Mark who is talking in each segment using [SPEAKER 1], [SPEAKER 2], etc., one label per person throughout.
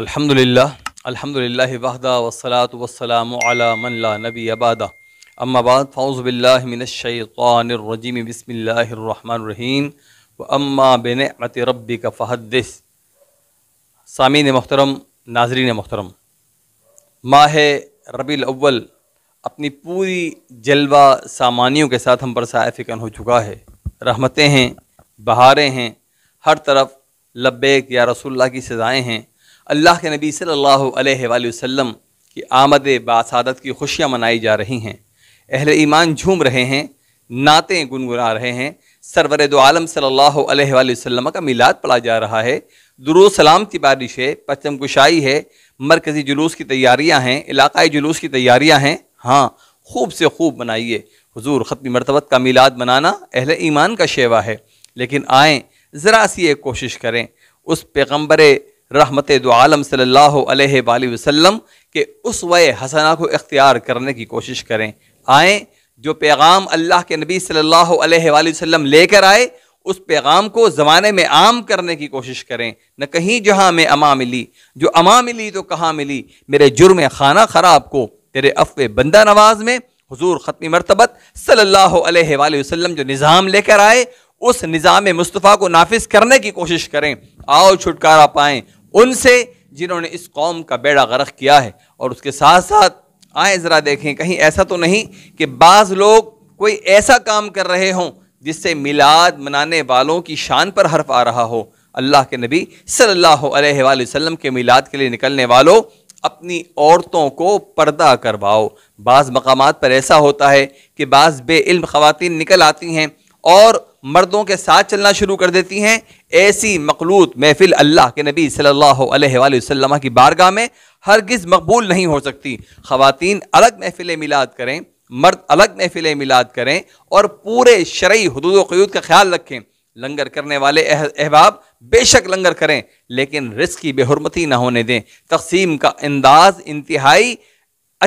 [SPEAKER 1] अल्हम्दुलिल्लाह अल्हम्दुलिल्लाह वहदा वसलात वसलाम अला मन ला नबी अबादा अम्माबाद फ़ौज़बिल्लिमिनशैक़ानरजीम बसमीम व अम्मा बिन अत रबी का फ़हदस सामीन मोहतरम नाजरीन मोहतरम माह रबी अव्वल अपनी पूरी जलवा सामानियों के साथ हम पर सायफ़िकन हो चुका है रहमतें हैं बहारें हैं हर तरफ लब्बैक या रसोल्ला की सज़ाएँ हैं अल्लाह के नबी सल्लल्लाहु अलैहि वसल्लम की आमद बासादत की खुशियाँ मनाई जा रही हैं अहल ईमान झूम रहे हैं नातें गुनगुना रहे हैं सरवर दो आलम सल्लल्लाहु अलैहि वसल्लम का मिलाद पढ़ा जा रहा है दुरू की बारिश है पश्चिम कुशाई है मरकज़ी जुलूस की तैयारियाँ हैं इलाकई जुलूस की तैयारियाँ हैं हाँ खूब से खूब मनाइए हजूर ख़त्म मरतबत का मिलाद मनाना अहल ईमान का शेवा है लेकिन आएँ ज़रा सी एक कोशिश करें उस पैगम्बर रहमत दो आलम सल्ला वसम के उस वे हसना को इख्तियार करने की कोशिश करें आएँ जो पैगाम अल्लाह के नबी सल्ला वसम लेकर आए उस पैगाम को ज़माने में आम करने की कोशिश करें न कहीं जहाँ में अमां मिली जो अमा मिली तो कहाँ मिली मेरे जुर्म खाना ख़राब को तेरे अफ़ बंदा नवाज में हजूर ख़त्मी मरतबत सल्ला वसम जो निज़ाम लेकर आए उस निज़ाम मुस्तफ़ा को नाफिज करने की कोशिश करें आओ छुटकारा पाएँ उनसे जिन्होंने इस कौम का बेड़ा गर्क किया है और उसके साथ साथ आए ज़रा देखें कहीं ऐसा तो नहीं कि बाज़ लोग कोई ऐसा काम कर रहे हों जिससे मिलाद मनाने वालों की शान पर हर्फ आ रहा हो अल्लाह के नबी सल्लल्लाहु अलैहि वसल्लम के मिलाद के लिए निकलने वालों अपनी औरतों को पर्दा करवाओ बाज़ मकाम पर ऐसा होता है कि बाज़ बेइल्म ख़वान निकल आती हैं और मर्दों के साथ चलना शुरू कर देती हैं ऐसी मखलूत महफिल अल्लाह के नबी सल्लल्लाहु अलैहि वसल्लम की बारगाह में हरगिज़ मकबूल नहीं हो सकती ख़वातीन अलग महफिल मिलाद करें मर्द अलग महफिल मिलाद करें और पूरे शर्य हदूद क्यूद का ख्याल रखें लंगर करने वाले अहबाब बेशक लंगर करें लेकिन रिस्क की बेहरमती ना होने दें तकसीम का अंदाज इंतहाई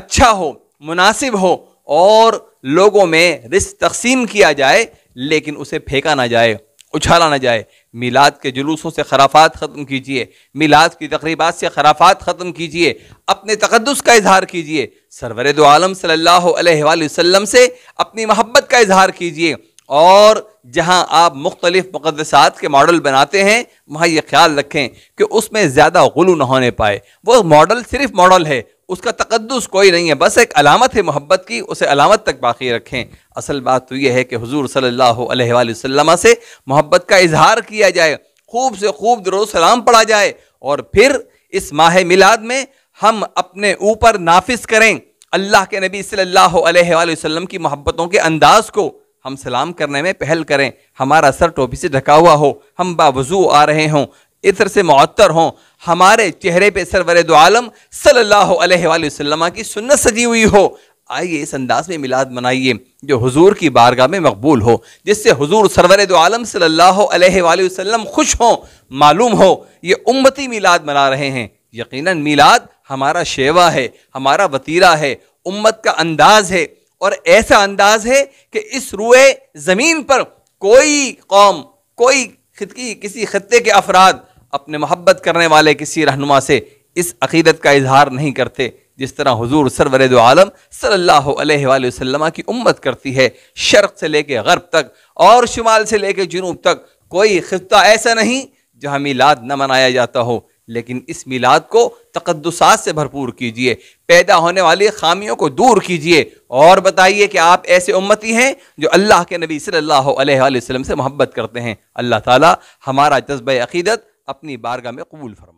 [SPEAKER 1] अच्छा हो मुनासिब हो और लोगों में रिस्क तकसीम किया जाए लेकिन उसे फेंका ना जाए उछाला ना जाए मिलाद के जुलूसों से खराफात ख़त्म कीजिए मिलाद की तकरीबा से खराफात ख़त्म कीजिए अपने तकदस का इजहार कीजिए सरवर दो आलम सल्लल्लाहु अलैहि वसल्लम से अपनी मोहब्बत का इजहार कीजिए और जहां आप मुख्तलिफ मुकदसात के मॉडल बनाते हैं वहाँ ये ख्याल रखें कि उसमें ज़्यादा गुलू ना होने पाए वो मॉडल सिर्फ मॉडल है उसका तकदस कोई नहीं है बस एक अलामत है मोहब्बत की उसे अलामत तक बाकी रखें असल बात तो यह है कि हजूर सल्लल्लाहु अलैहि वसल्लम से मोहब्बत का इजहार किया जाए खूब से खूब दरो सलाम पढ़ा जाए और फिर इस माह मिलाद में हम अपने ऊपर नाफिस करें अल्लाह के नबी सल्ला वसम की मोहब्बतों के अंदाज को हम सलाम करने में पहल करें हमारा सर टोपी से ढका हुआ हो हम बावजू आ रहे हों इतर से मअतर हों हमारे चेहरे पे सरवर दो आलम सल्लल्लाहु अलैहि वसल्लम की सुन्नत सजी हुई हो आइए इस अंदाज में मिलाद मनाइए जो हुजूर की बारगाह में मकबूल हो जिससे हुजूर सरवर दो आलम सल्लल्लाहु अलैहि वसल्लम खुश हों मालूम हो ये उम्मती मिलाद मना रहे हैं यकीनन मिलाद हमारा शेवा है हमारा वतीरा है उम्मत का अंदाज है और ऐसा अंदाज है कि इस रुए ज़मीन पर कोई कौम कोई खिदकी किसी खत्े के अफराद अपने मोहब्बत करने वाले किसी रहनुमा से इस अकीदत का इजहार नहीं करते जिस तरह हजूर सरवर आलम सल्लल्लाहु अलैहि वसल्लम की उम्मत करती है शर्क से लेके गर्ब तक और शुमाल से लेके जुनूब तक कोई खत्ता ऐसा नहीं जहाँ मिलाद न मनाया जाता हो लेकिन इस मिलाद को तकदसात से भरपूर कीजिए पैदा होने वाली खामियों को दूर कीजिए और बताइए कि आप ऐसे उम्मती हैं जो अल्लाह के नबी सल्लल्लाहु अलैहि वसल्लम से मोहब्बत करते हैं अल्लाह ताला हमारा जज्ब अकीदत अपनी बारगाह में कबूल फरमा